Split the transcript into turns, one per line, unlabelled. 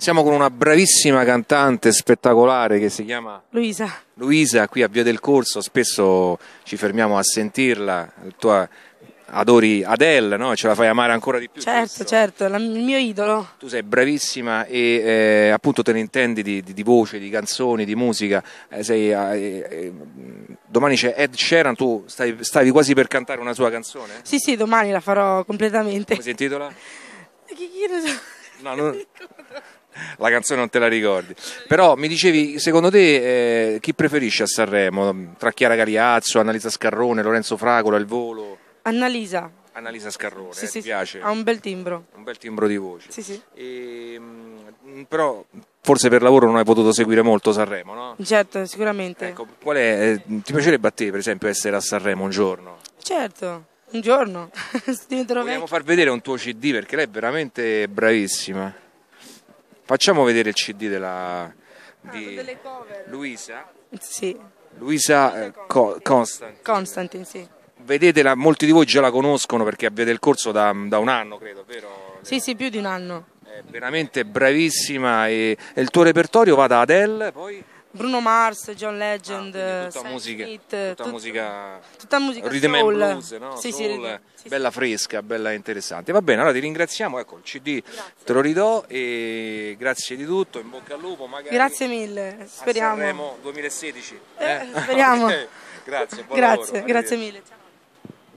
Siamo con una bravissima cantante spettacolare che si chiama Luisa. Luisa, qui a Via del Corso, spesso ci fermiamo a sentirla. Tua... Adori Adele, no? ce la fai amare ancora di
più. Certo, questo. certo, è il mio idolo.
Tu sei bravissima e eh, appunto te ne intendi di, di, di, voce, di canzoni, di musica. Eh, sei, eh, eh domani c'è Ed Sheeran, tu stavi, stavi quasi per cantare una sua canzone?
Sì, sì, domani la farò completamente. Come si intitola? Chi, chi ne so?
No, non... La canzone non te la ricordi. Però mi dicevi, secondo te eh, chi preferisce a Sanremo? Tra Chiara Galiazzo, Annalisa Scarrone, Lorenzo Fragola, Il Volo?
Annalisa. Annalisa Scarrone, sì, eh, sì, ti piace? Ha un bel timbro. Un bel timbro di voce. Sì, sì. E, ehm, però
forse per lavoro non hai potuto seguire molto Sanremo,
no? Certo, sicuramente. Ecco,
è, eh, ti piacerebbe a te, per esempio, essere a Sanremo un giorno?
Certo un giorno diventerò Vogliamo
far vedere un tuo CD perché lei è veramente bravissima. Facciamo vedere il CD della ah, di ah,
Luisa. Sì.
Luisa Constantin.
Eh, Constantin, sì.
Vedetela, molti di voi già la conoscono perché avete il corso da, da un anno, credo, vero?
Sì, sì, più di un anno. È
veramente bravissima e, e il tuo repertorio va da Adele,
poi... Bruno Mars, John ah, Legend, ah, tutta, musica, Smith, tutta, tut- musica, tutta musica rhythm soul. and blues, no? sì, soul,
sì, bella sì. fresca, bella interessante. Va bene, allora ti ringraziamo, ecco il CD grazie. te lo ridò e grazie di tutto, in bocca al lupo, magari Grazie mille, speriamo. A Sanremo 2016. Eh, eh? speriamo. okay. Grazie, buon grazie, lavoro. grazie mille.
Ciao.